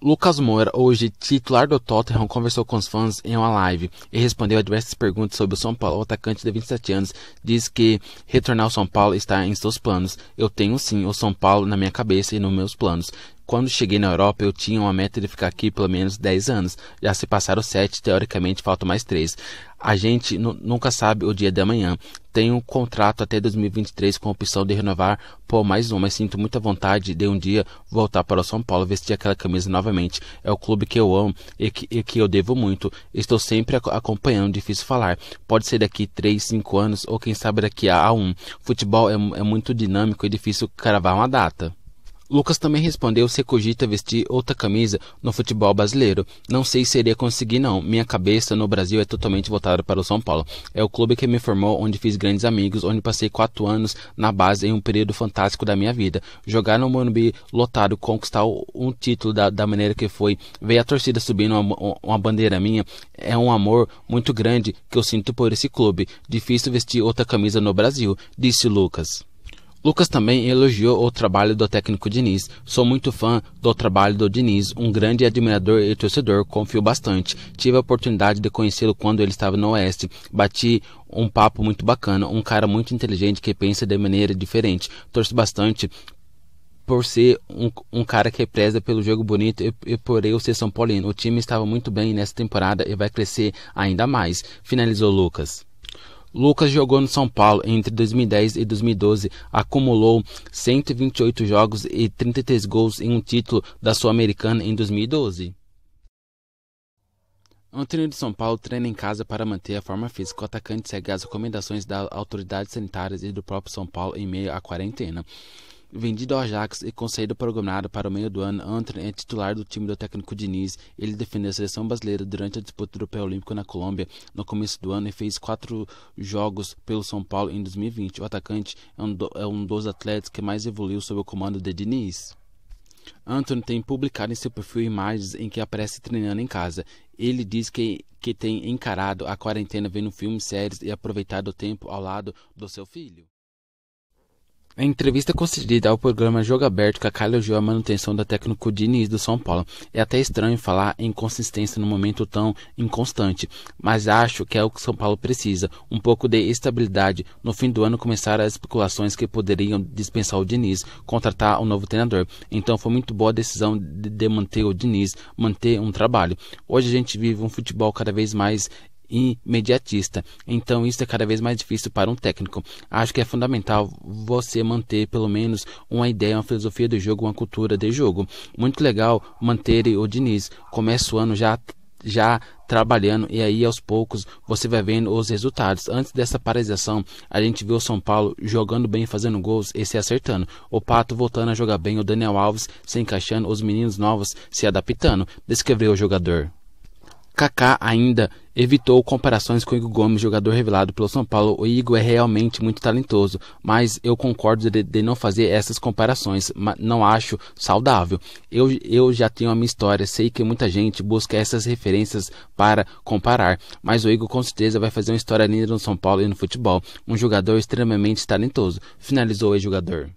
Lucas Moura, hoje titular do Tottenham, conversou com os fãs em uma live e respondeu a diversas perguntas sobre o São Paulo. O atacante de 27 anos diz que retornar ao São Paulo está em seus planos. Eu tenho sim o São Paulo na minha cabeça e nos meus planos. Quando cheguei na Europa, eu tinha uma meta de ficar aqui pelo menos 10 anos. Já se passaram 7, teoricamente faltam mais 3. A gente nunca sabe o dia da manhã tenho um contrato até 2023 com a opção de renovar por mais um, mas sinto muita vontade de um dia voltar para o São Paulo vestir aquela camisa novamente. É o clube que eu amo e que, e que eu devo muito. Estou sempre acompanhando, difícil falar. Pode ser daqui 3, 5 anos ou quem sabe daqui a 1. Um. Futebol é, é muito dinâmico e difícil cravar uma data. Lucas também respondeu se cogita vestir outra camisa no futebol brasileiro. Não sei se iria conseguir, não. Minha cabeça no Brasil é totalmente voltada para o São Paulo. É o clube que me formou, onde fiz grandes amigos, onde passei quatro anos na base em um período fantástico da minha vida. Jogar no Morumbi lotado, conquistar um título da, da maneira que foi, ver a torcida subindo uma, uma bandeira minha, é um amor muito grande que eu sinto por esse clube. Difícil vestir outra camisa no Brasil, disse Lucas. Lucas também elogiou o trabalho do técnico Diniz. Sou muito fã do trabalho do Diniz, um grande admirador e torcedor, confio bastante. Tive a oportunidade de conhecê-lo quando ele estava no Oeste. Bati um papo muito bacana, um cara muito inteligente que pensa de maneira diferente. Torço bastante por ser um, um, cara que preza pelo jogo bonito e, e, por eu ser São Paulino. O time estava muito bem nessa temporada e vai crescer ainda mais, finalizou Lucas. Lucas jogou no São Paulo entre 2010 e 2012, acumulou 128 jogos e 33 gols em um título da Sul-Americana em 2012. Antônio de São Paulo treina em casa para manter a forma física. O atacante segue as recomendações das autoridades sanitárias e do próprio São Paulo em meio à quarentena. Vendido ao Ajax e conseguido programado para o meio do ano, Antrim é titular do time do técnico Diniz. Ele defendeu a seleção brasileira durante a disputa do pré Olímpico na Colômbia no começo do ano e fez quatro jogos pelo São Paulo em 2020. O atacante é um, do, é um dos atletas que mais evoluiu sob o comando de Diniz. Anthony tem publicado em seu perfil imagens em que aparece treinando em casa. Ele diz que, que tem encarado a quarentena vendo filmes, séries e aproveitado o tempo ao lado do seu filho. Na entrevista é concedida ao programa Jogo Aberto, Kaká elogiou a manutenção da técnico Diniz do São Paulo. É até estranho falar em consistência num momento tão inconstante, mas acho que é o que o São Paulo precisa, um pouco de estabilidade. No fim do ano começaram as especulações que poderiam dispensar o Diniz, contratar um novo treinador. Então foi muito boa a decisão de, de manter o Diniz, manter um trabalho. Hoje a gente vive um futebol cada vez mais imediatista. Então isso é cada vez mais difícil para um técnico. Acho que é fundamental você manter pelo menos uma ideia, uma filosofia do jogo, uma cultura de jogo. Muito legal manter o Diniz. Começa o ano já já trabalhando e aí aos poucos você vai vendo os resultados. Antes dessa paralisação, a gente viu o São Paulo jogando bem, fazendo gols e se acertando. O Pato voltando a jogar bem, o Daniel Alves se encaixando, os meninos novos se adaptando. Descreveu o jogador. Kaká ainda evitou comparações com o Igor Gomes, jogador revelado pelo São Paulo. O Igor é realmente muito talentoso, mas eu concordo de, de não fazer essas comparações. Não acho saudável. Eu, eu já tenho a minha história, sei que muita gente busca essas referências para comparar, mas o Igor com certeza vai fazer uma história linda no São Paulo e no futebol. Um jogador extremamente talentoso. Finalizou o jogador.